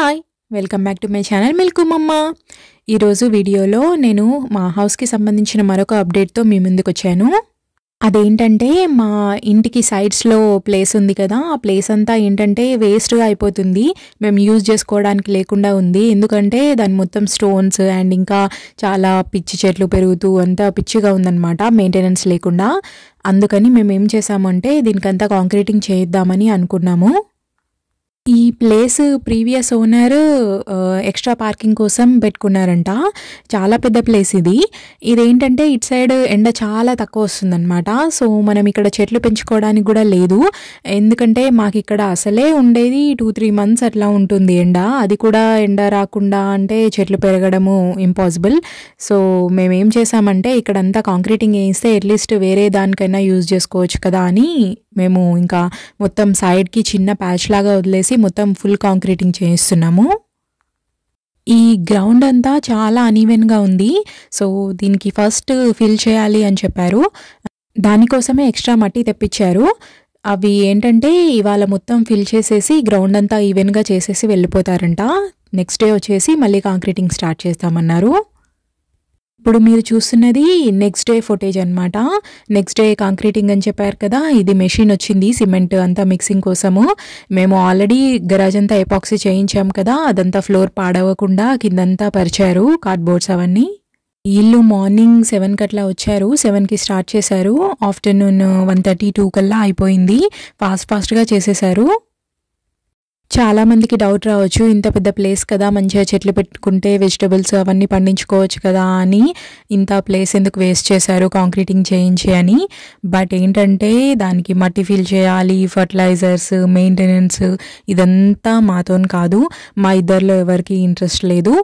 hi welcome back to my channel మిల్కుమమ్మ ఈరోజు వీడియోలో నేను మా హౌస్కి సంబంధించిన మరొక అప్డేట్తో మీ ముందుకు వచ్చాను అదేంటంటే మా ఇంటికి సైడ్స్లో ప్లేస్ ఉంది కదా ఆ ప్లేస్ అంతా ఏంటంటే వేస్ట్గా అయిపోతుంది మేము యూజ్ చేసుకోవడానికి లేకుండా ఉంది ఎందుకంటే దాని మొత్తం స్టోన్స్ అండ్ ఇంకా చాలా పిచ్చి చెట్లు పెరుగుతూ అంతా పిచ్చిగా ఉందన్నమాట మెయింటెనెన్స్ లేకుండా అందుకని మేము ఏం చేసామంటే దీనికంతా కాంక్రీటింగ్ చేయిద్దామని అనుకున్నాము ఈ place previous owner extra parking కోసం పెట్టుకున్నారంట చాలా పెద్ద ప్లేస్ ఇది ఇదేంటంటే ఇటు సైడ్ ఎండ చాలా తక్కువ వస్తుందన్నమాట సో మనం ఇక్కడ చెట్లు పెంచుకోవడానికి కూడా లేదు ఎందుకంటే మాకు ఇక్కడ అసలే ఉండేది టూ త్రీ మంత్స్ అట్లా ఉంటుంది ఎండ అది కూడా ఎండ రాకుండా అంటే చెట్లు పెరగడము ఇంపాసిబుల్ సో మేమేం చేసామంటే ఇక్కడంతా కాంక్రీటింగ్ వేయిస్తే అట్లీస్ట్ వేరే దానికైనా యూజ్ చేసుకోవచ్చు కదా అని మేము ఇంకా మొత్తం సైడ్కి చిన్న ప్యాచ్ లాగా వదిలేసి మొత్తం ఫుల్ కాంక్రీటింగ్ చేయిస్తున్నాము ఈ గ్రౌండ్ అంతా చాలా అనీవెన్గా ఉంది సో దీనికి ఫస్ట్ ఫిల్ చేయాలి అని చెప్పారు దానికోసమే ఎక్స్ట్రా మట్టి తెప్పించారు అవి ఏంటంటే ఇవాళ మొత్తం ఫిల్ చేసేసి గ్రౌండ్ అంతా ఈవెన్గా చేసేసి వెళ్ళిపోతారంట నెక్స్ట్ డే వచ్చేసి మళ్ళీ కాంక్రీటింగ్ స్టార్ట్ చేస్తామన్నారు ఇప్పుడు మీరు చూస్తున్నది నెక్స్ట్ డే ఫుటేజ్ అనమాట నెక్స్ట్ డే కాంక్రీటింగ్ అని చెప్పారు కదా ఇది మెషిన్ వచ్చింది సిమెంట్ అంతా మిక్సింగ్ కోసము మేము ఆల్రెడీ గరాజ్ అంతా ఎపాక్సీ చేయించాం కదా అదంతా ఫ్లోర్ పాడవకుండా కిందంతా పరిచారు కార్డ్బోర్డ్స్ అవన్నీ వీళ్ళు మార్నింగ్ సెవెన్కి కట్లా వచ్చారు సెవెన్కి స్టార్ట్ చేశారు ఆఫ్టర్నూన్ వన్ థర్టీ టూ కల్లా అయిపోయింది ఫాస్ట్ ఫాస్ట్గా చేసేసారు చాలామందికి డౌట్ రావచ్చు ఇంత పెద్ద ప్లేస్ కదా మంచిగా చెట్లు పెట్టుకుంటే వెజిటబుల్స్ అవన్నీ పండించుకోవచ్చు కదా అని ఇంత ప్లేస్ ఎందుకు వేస్ట్ చేశారు కాంక్రీటింగ్ చేయించి అని బట్ ఏంటంటే దానికి మట్టి ఫిల్ చేయాలి ఫర్టిలైజర్స్ మెయింటెనెన్స్ ఇదంతా మాతో కాదు మా ఇద్దరిలో ఎవరికి ఇంట్రెస్ట్ లేదు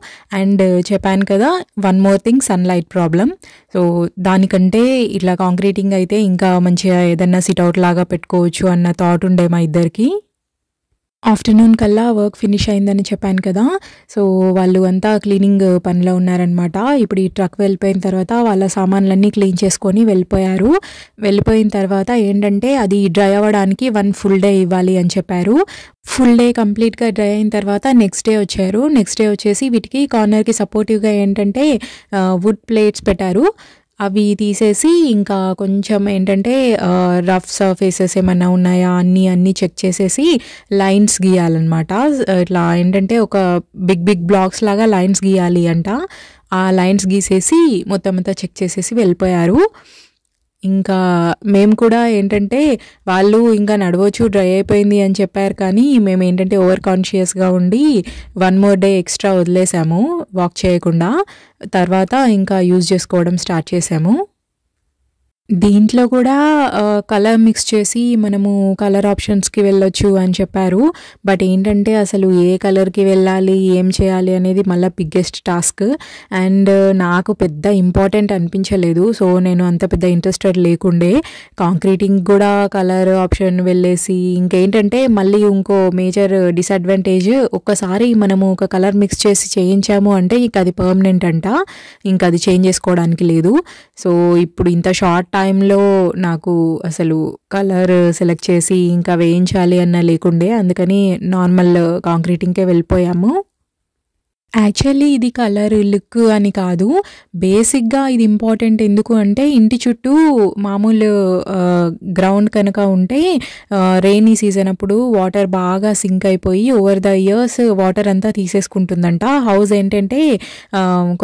అండ్ చెప్పాను కదా one more thing sunlight problem so దానికంటే ఇట్లా కాంక్రీటింగ్ అయితే ఇంకా మంచిగా ఏదన్నా సిట్అవుట్ లాగా పెట్టుకోవచ్చు అన్న థాట్ ఉండే మా ఇద్దరికి ఆఫ్టర్నూన్ కల్లా వర్క్ ఫినిష్ అయిందని చెప్పాను కదా సో వాళ్ళు అంతా క్లీనింగ్ పనిలో ఉన్నారనమాట ఇప్పుడు ఈ ట్రక్ వెళ్ళిపోయిన తర్వాత వాళ్ళ సామాన్లన్నీ క్లీన్ చేసుకొని వెళ్ళిపోయారు వెళ్ళిపోయిన తర్వాత ఏంటంటే అది డ్రై అవ్వడానికి వన్ ఫుల్ డే ఇవ్వాలి అని చెప్పారు ఫుల్ డే కంప్లీట్గా డ్రై అయిన తర్వాత నెక్స్ట్ డే వచ్చారు నెక్స్ట్ డే వచ్చేసి వీటికి కార్నర్కి సపోర్టివ్గా ఏంటంటే వుడ్ ప్లేట్స్ పెట్టారు అవి తీసేసి ఇంకా కొంచెం ఏంటంటే రఫ్ సర్ఫేసెస్ ఏమైనా ఉన్నాయా అన్నీ అన్నీ చెక్ చేసేసి లైన్స్ గీయాలన్నమాట ఇట్లా ఏంటంటే ఒక బిగ్ బిగ్ బ్లాక్స్ లాగా లైన్స్ గీయాలి అంట ఆ లైన్స్ గీసేసి మొత్తం అంతా చెక్ చేసేసి వెళ్ళిపోయారు ఇంకా మేము కూడా ఏంటంటే వాళ్ళు ఇంకా నడవచ్చు డ్రై అయిపోయింది అని చెప్పారు కానీ మేము ఏంటంటే ఓవర్ కాన్షియస్గా ఉండి వన్ మోర్ డే ఎక్స్ట్రా వదిలేసాము వాక్ చేయకుండా తర్వాత ఇంకా యూజ్ చేసుకోవడం స్టార్ట్ చేసాము దీంట్లో కూడా కలర్ మిక్స్ చేసి మనము కలర్ ఆప్షన్స్కి వెళ్ళొచ్చు అని చెప్పారు బట్ ఏంటంటే అసలు ఏ కలర్కి వెళ్ళాలి ఏం చేయాలి అనేది మళ్ళీ బిగ్గెస్ట్ టాస్క్ అండ్ నాకు పెద్ద ఇంపార్టెంట్ అనిపించలేదు సో నేను అంత పెద్ద ఇంట్రెస్టెడ్ లేకుండే కాంక్రీటింగ్ కూడా కలర్ ఆప్షన్ వెళ్ళేసి ఇంకేంటంటే మళ్ళీ ఇంకో మేజర్ డిసడ్వాంటేజ్ ఒక్కసారి మనము ఒక కలర్ మిక్స్ చేసి చేయించాము అంటే ఇంకా అది పర్మనెంట్ అంట ఇంకా అది చేంజ్ చేసుకోవడానికి లేదు సో ఇప్పుడు ఇంత షార్ట్ టైంలో నాకు అసలు కలర్ సెలెక్ట్ చేసి ఇంకా వేయించాలి అన్న లేకుండే అందుకని నార్మల్ కాంక్రీటింగ్కే వెళ్ళిపోయాము యాక్చువల్లీ ఇది కలర్ లుక్ అని కాదు బేసిక్గా ఇది ఇంపార్టెంట్ ఎందుకు అంటే ఇంటి చుట్టూ మామూలు గ్రౌండ్ కనుక ఉంటే రెయినీ సీజన్ అప్పుడు వాటర్ బాగా సింక్ అయిపోయి ఓవర్ ద ఇయర్స్ వాటర్ అంతా తీసేసుకుంటుందంట హౌస్ ఏంటంటే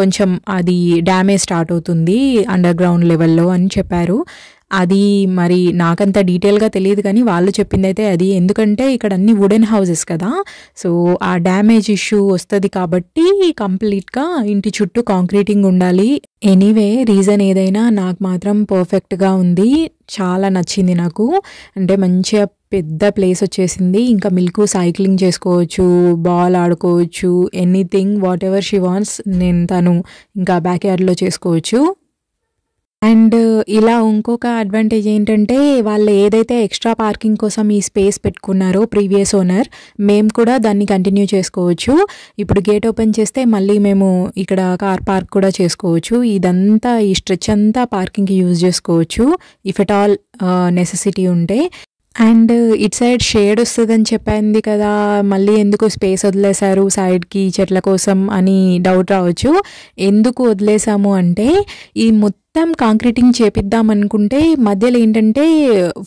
కొంచెం అది డ్యామేజ్ స్టార్ట్ అవుతుంది అండర్ గ్రౌండ్ లెవెల్లో అని చెప్పారు అది మరి నాకంత డీటెయిల్గా తెలియదు కానీ వాళ్ళు చెప్పింది అయితే అది ఎందుకంటే ఇక్కడ అన్ని వుడెన్ హౌసెస్ కదా సో ఆ డ్యామేజ్ ఇష్యూ వస్తుంది కాబట్టి కంప్లీట్గా ఇంటి చుట్టూ కాంక్రీటింగ్ ఉండాలి ఎనీవే రీజన్ ఏదైనా నాకు మాత్రం పర్ఫెక్ట్గా ఉంది చాలా నచ్చింది నాకు అంటే మంచిగా పెద్ద ప్లేస్ వచ్చేసింది ఇంకా మిల్క్ సైక్లింగ్ చేసుకోవచ్చు బాల్ ఆడుకోవచ్చు anything whatever she wants నేను తను ఇంకా బ్యాక్ యార్డ్లో చేసుకోవచ్చు అండ్ ఇలా ఇంకొక అడ్వాంటేజ్ ఏంటంటే వాళ్ళు ఏదైతే ఎక్స్ట్రా పార్కింగ్ కోసం ఈ స్పేస్ పెట్టుకున్నారో ప్రీవియస్ ఓనర్ మేము కూడా దాన్ని కంటిన్యూ చేసుకోవచ్చు ఇప్పుడు గేట్ ఓపెన్ చేస్తే మళ్ళీ మేము ఇక్కడ కార్ పార్క్ కూడా చేసుకోవచ్చు ఇదంతా ఈ స్ట్రెచ్ అంతా పార్కింగ్కి యూజ్ చేసుకోవచ్చు ఇఫ్ ఎట్ ఆల్ నెసెసిటీ ఉంటే అండ్ ఇట్ సైడ్ షేడ్ వస్తుందని చెప్పింది కదా మళ్ళీ ఎందుకు స్పేస్ వదిలేశారు సైడ్కి చెట్ల కోసం అని డౌట్ రావచ్చు ఎందుకు వదిలేసాము అంటే ఈ మొత్తం మొత్తం కాంక్రీటింగ్ అనుకుంటే మధ్యలో ఏంటంటే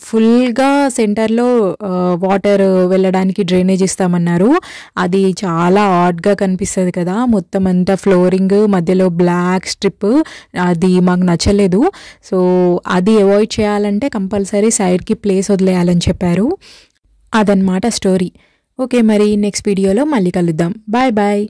ఫుల్గా సెంటర్లో వాటర్ వెళ్ళడానికి డ్రైనేజ్ ఇస్తామన్నారు అది చాలా ఆడ్గా కనిపిస్తుంది కదా మొత్తం అంతా ఫ్లోరింగ్ మధ్యలో బ్లాక్ స్ట్రిప్ అది మాకు నచ్చలేదు సో అది అవాయిడ్ చేయాలంటే కంపల్సరీ సైడ్కి ప్లేస్ వదిలేయాలని చెప్పారు అదనమాట స్టోరీ ఓకే మరి నెక్స్ట్ వీడియోలో మళ్ళీ కలుద్దాం బాయ్ బాయ్